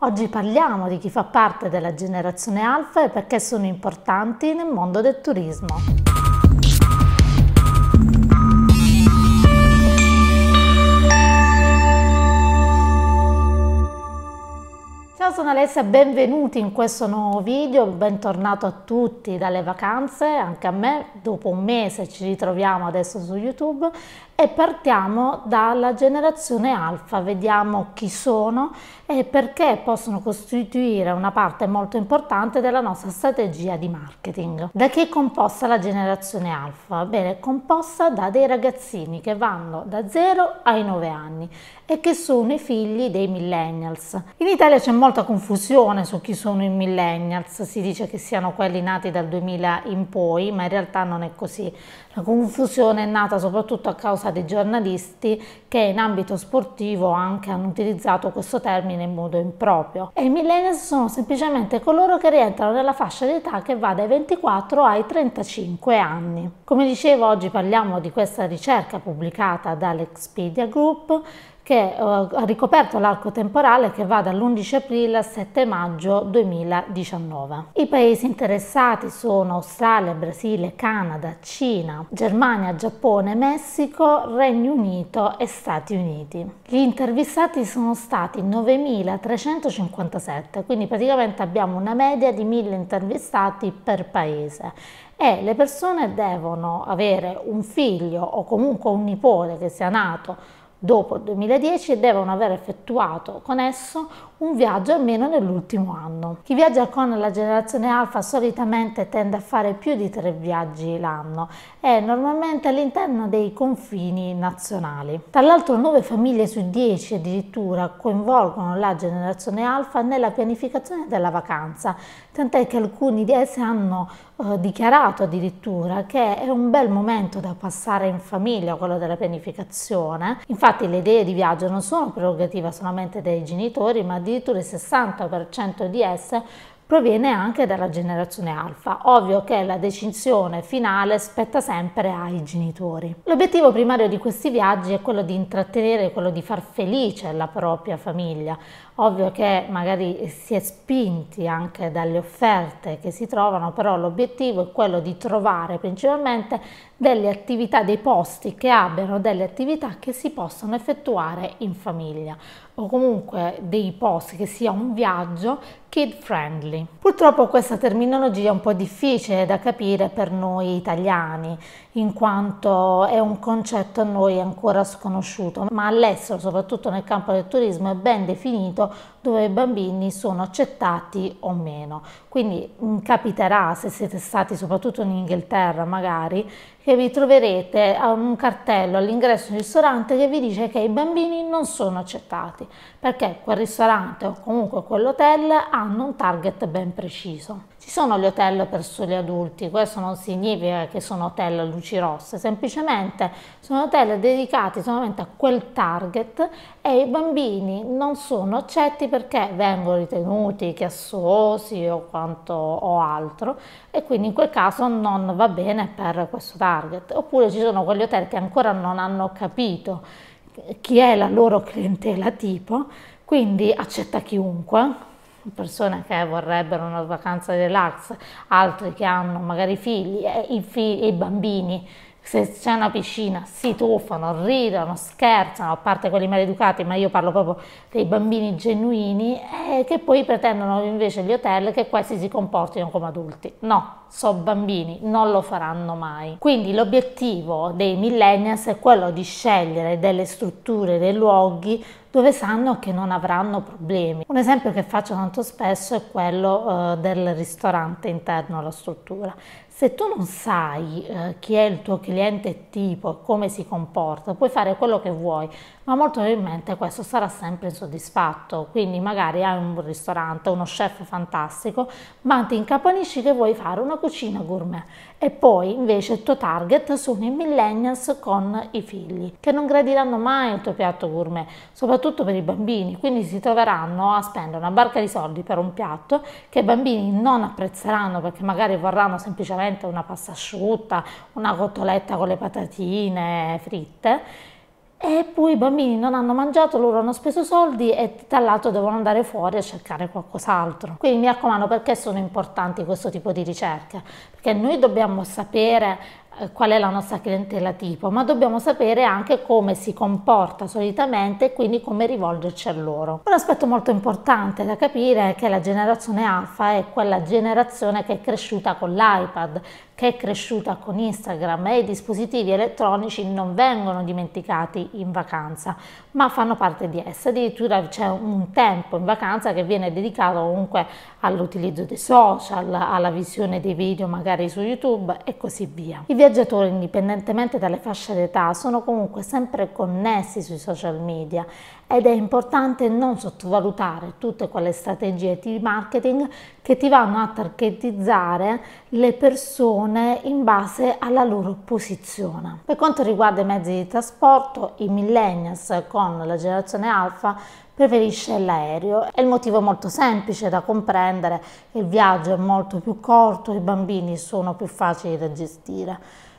Oggi parliamo di chi fa parte della generazione alfa e perché sono importanti nel mondo del turismo. Ciao sono Alessia, benvenuti in questo nuovo video, bentornato a tutti dalle vacanze, anche a me, dopo un mese ci ritroviamo adesso su YouTube e partiamo dalla generazione alfa, vediamo chi sono e perché possono costituire una parte molto importante della nostra strategia di marketing. Da chi è composta la generazione alfa? Bene, è composta da dei ragazzini che vanno da 0 ai 9 anni e che sono i figli dei millennials. In Italia c'è molta confusione su chi sono i millennials, si dice che siano quelli nati dal 2000 in poi, ma in realtà non è così. La confusione è nata soprattutto a causa risposta giornalisti che in ambito sportivo anche hanno utilizzato questo termine in modo improprio. E i millennials sono semplicemente coloro che rientrano nella fascia d'età che va dai 24 ai 35 anni. Come dicevo, oggi parliamo di questa ricerca pubblicata dall'Expedia Group che eh, ha ricoperto l'arco temporale che va dall'11 aprile al 7 maggio 2019. I paesi interessati sono Australia, Brasile, Canada, Cina, Germania, Giappone, Messico, Regno Unito e Stati Uniti. Gli intervistati sono stati 9.357, quindi praticamente abbiamo una media di 1.000 intervistati per paese e le persone devono avere un figlio o comunque un nipote che sia nato dopo il 2010 devono aver effettuato con esso un viaggio almeno nell'ultimo anno. Chi viaggia con la generazione alfa solitamente tende a fare più di tre viaggi l'anno e normalmente all'interno dei confini nazionali. Tra l'altro 9 famiglie su 10 addirittura coinvolgono la generazione alfa nella pianificazione della vacanza, tant'è che alcuni di esse hanno eh, dichiarato addirittura che è un bel momento da passare in famiglia quello della pianificazione. Infatti Infatti le idee di viaggio non sono prerogativa solamente dei genitori, ma addirittura il 60% di esse proviene anche dalla generazione alfa. Ovvio che la decisione finale spetta sempre ai genitori. L'obiettivo primario di questi viaggi è quello di intrattenere, quello di far felice la propria famiglia. Ovvio che magari si è spinti anche dalle offerte che si trovano, però l'obiettivo è quello di trovare principalmente delle attività, dei posti che abbiano delle attività che si possono effettuare in famiglia o comunque dei posti che sia un viaggio kid friendly. Purtroppo questa terminologia è un po' difficile da capire per noi italiani in quanto è un concetto a noi ancora sconosciuto, ma all'estero, soprattutto nel campo del turismo, è ben definito dove i bambini sono accettati o meno. Quindi mm, capiterà se siete stati soprattutto in Inghilterra magari che vi troverete a un cartello all'ingresso del ristorante che vi dice che i bambini non sono accettati perché quel ristorante o comunque quell'hotel hanno un target ben preciso. Ci sono gli hotel per soli adulti, questo non significa che sono hotel a luci rosse, semplicemente sono hotel dedicati solamente a quel target e i bambini non sono accetti perché vengono ritenuti chiassosi o quanto o altro e quindi in quel caso non va bene per questo target. Oppure ci sono quegli hotel che ancora non hanno capito chi è la loro clientela tipo, quindi accetta chiunque persone che vorrebbero una vacanza relax, altri che hanno magari figli e eh, i, figli, i bambini se c'è una piscina si tuffano, ridono, scherzano, a parte quelli maleducati, ma io parlo proprio dei bambini genuini, eh, che poi pretendono invece gli hotel che questi si comportino come adulti. No, sono bambini, non lo faranno mai. Quindi l'obiettivo dei millennials è quello di scegliere delle strutture, dei luoghi dove sanno che non avranno problemi. Un esempio che faccio tanto spesso è quello eh, del ristorante interno alla struttura. Se tu non sai eh, chi è il tuo cliente tipo e come si comporta, puoi fare quello che vuoi, ma molto probabilmente questo sarà sempre insoddisfatto. Quindi magari hai un ristorante, uno chef fantastico, ma ti incapanisci che vuoi fare una cucina gourmet e poi invece il tuo target sono i millennials con i figli che non gradiranno mai il tuo piatto gourmet, soprattutto per i bambini, quindi si troveranno a spendere una barca di soldi per un piatto che i bambini non apprezzeranno perché magari vorranno semplicemente una pasta asciutta, una cotoletta con le patatine fritte e poi i bambini non hanno mangiato, loro hanno speso soldi e tra l'altro devono andare fuori a cercare qualcos'altro. Quindi mi raccomando perché sono importanti questo tipo di ricerche? Perché noi dobbiamo sapere eh, qual è la nostra clientela tipo, ma dobbiamo sapere anche come si comporta solitamente e quindi come rivolgerci a loro. Un aspetto molto importante da capire è che la generazione alfa è quella generazione che è cresciuta con l'iPad, che è cresciuta con Instagram e i dispositivi elettronici non vengono dimenticati in vacanza, ma fanno parte di essa. Addirittura c'è un tempo in vacanza che viene dedicato comunque all'utilizzo dei social, alla visione dei video magari su YouTube e così via. I viaggiatori, indipendentemente dalle fasce d'età, sono comunque sempre connessi sui social media ed è importante non sottovalutare tutte quelle strategie di marketing che ti vanno a targetizzare le persone in base alla loro posizione. Per quanto riguarda i mezzi di trasporto, i millennials con la generazione alfa preferisce l'aereo. È il motivo molto semplice da comprendere, il viaggio è molto più corto, i bambini sono più facili da gestire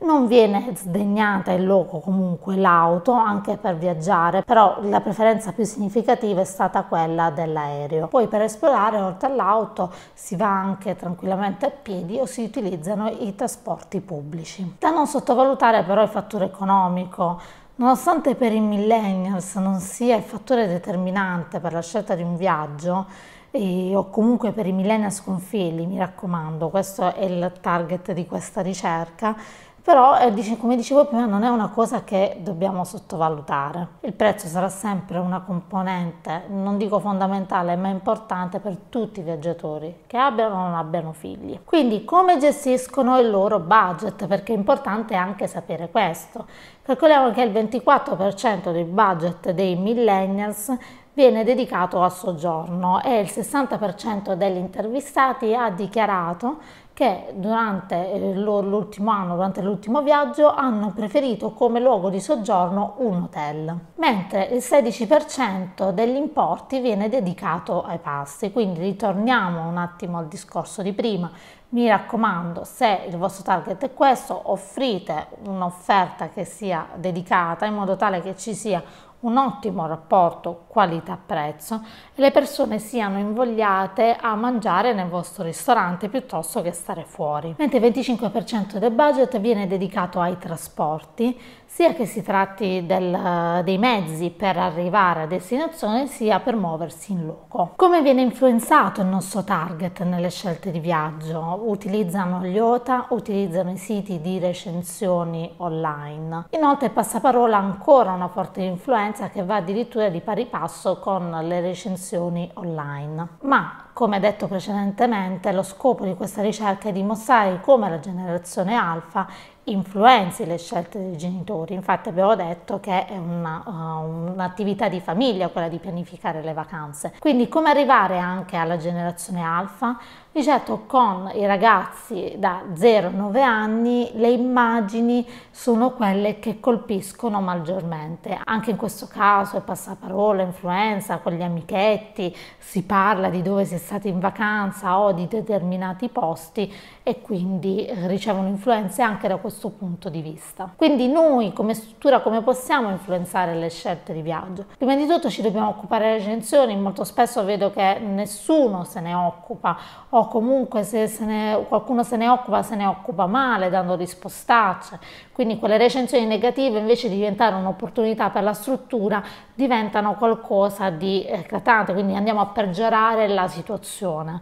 non viene sdegnata in loco comunque l'auto anche per viaggiare, però la preferenza più significativa è stata quella dell'aereo. Poi per esplorare oltre all'auto si va anche tranquillamente a piedi o si utilizzano i trasporti pubblici. Da non sottovalutare però il fattore economico, Nonostante per i millennials non sia il fattore determinante per la scelta di un viaggio, e, o comunque per i millennials con figli, mi raccomando, questo è il target di questa ricerca, però eh, come dicevo prima non è una cosa che dobbiamo sottovalutare. Il prezzo sarà sempre una componente, non dico fondamentale, ma importante per tutti i viaggiatori, che abbiano o non abbiano figli. Quindi come gestiscono il loro budget? Perché è importante anche sapere questo. Calcoliamo che il 24% del budget dei millennials viene dedicato al soggiorno e il 60% degli intervistati ha dichiarato che durante eh, l'ultimo anno, durante l'ultimo viaggio, hanno preferito come luogo di soggiorno un hotel, mentre il 16% degli importi viene dedicato ai pasti. Quindi ritorniamo un attimo al discorso di prima. Mi raccomando, se il vostro target è questo, offrite un'offerta che sia dedicata in modo tale che ci sia un ottimo rapporto qualità-prezzo e le persone siano invogliate a mangiare nel vostro ristorante piuttosto che stare fuori. Mentre il 25% del budget viene dedicato ai trasporti, sia che si tratti del, dei mezzi per arrivare a destinazione, sia per muoversi in loco. Come viene influenzato il nostro target nelle scelte di viaggio? Utilizzano gli OTA, utilizzano i siti di recensioni online. Inoltre il passaparola ha ancora una forte influenza tendenza che va addirittura di pari passo con le recensioni online. Ma come detto precedentemente, lo scopo di questa ricerca è dimostrare come la generazione alfa influenzi le scelte dei genitori. Infatti abbiamo detto che è un'attività uh, un di famiglia quella di pianificare le vacanze. Quindi come arrivare anche alla generazione alfa? Di certo con i ragazzi da 0-9 anni le immagini sono quelle che colpiscono maggiormente. Anche in questo caso è passaparola, influenza, con gli amichetti, si parla di dove si è stati in vacanza o di determinati posti e quindi ricevono influenze anche da questo questo punto di vista. Quindi noi come struttura come possiamo influenzare le scelte di viaggio? Prima di tutto ci dobbiamo occupare delle recensioni, molto spesso vedo che nessuno se ne occupa o comunque se se ne, qualcuno se ne occupa se ne occupa male dando rispostacce. Quindi quelle recensioni negative invece di diventare un'opportunità per la struttura diventano qualcosa di eclatante, quindi andiamo a peggiorare la situazione.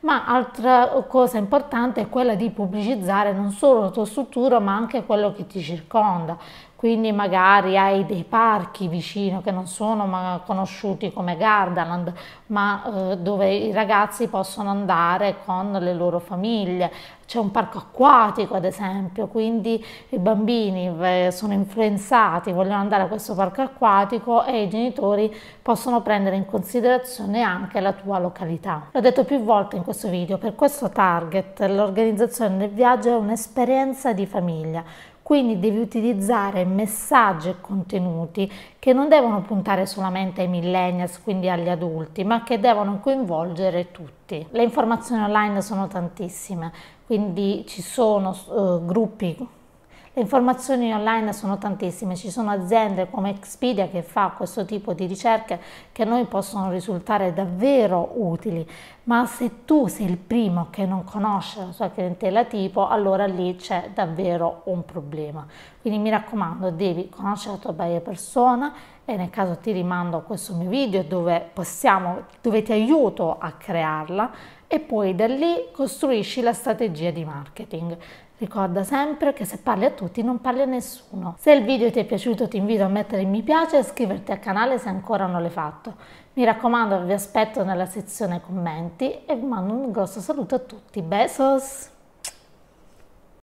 Ma altra cosa importante è quella di pubblicizzare non solo la tua struttura ma anche quello che ti circonda, quindi magari hai dei parchi vicino che non sono conosciuti come Gardaland, ma eh, dove i ragazzi possono andare con le loro famiglie. C'è un parco acquatico, ad esempio, quindi i bambini eh, sono influenzati, vogliono andare a questo parco acquatico e i genitori possono prendere in considerazione anche la tua località. L'ho detto più volte in questo video, per questo target l'organizzazione del viaggio è un'esperienza di famiglia quindi devi utilizzare messaggi e contenuti che non devono puntare solamente ai millennials, quindi agli adulti, ma che devono coinvolgere tutti. Le informazioni online sono tantissime, quindi ci sono eh, gruppi le informazioni online sono tantissime, ci sono aziende come Expedia che fa questo tipo di ricerche che a noi possono risultare davvero utili, ma se tu sei il primo che non conosce la sua clientela tipo, allora lì c'è davvero un problema. Quindi mi raccomando, devi conoscere la tua buyer persona, e nel caso ti rimando a questo mio video dove, possiamo, dove ti aiuto a crearla e poi da lì costruisci la strategia di marketing. Ricorda sempre che se parli a tutti non parli a nessuno. Se il video ti è piaciuto ti invito a mettere mi piace e iscriverti al canale se ancora non l'hai fatto. Mi raccomando vi aspetto nella sezione commenti e vi mando un grosso saluto a tutti. Besos!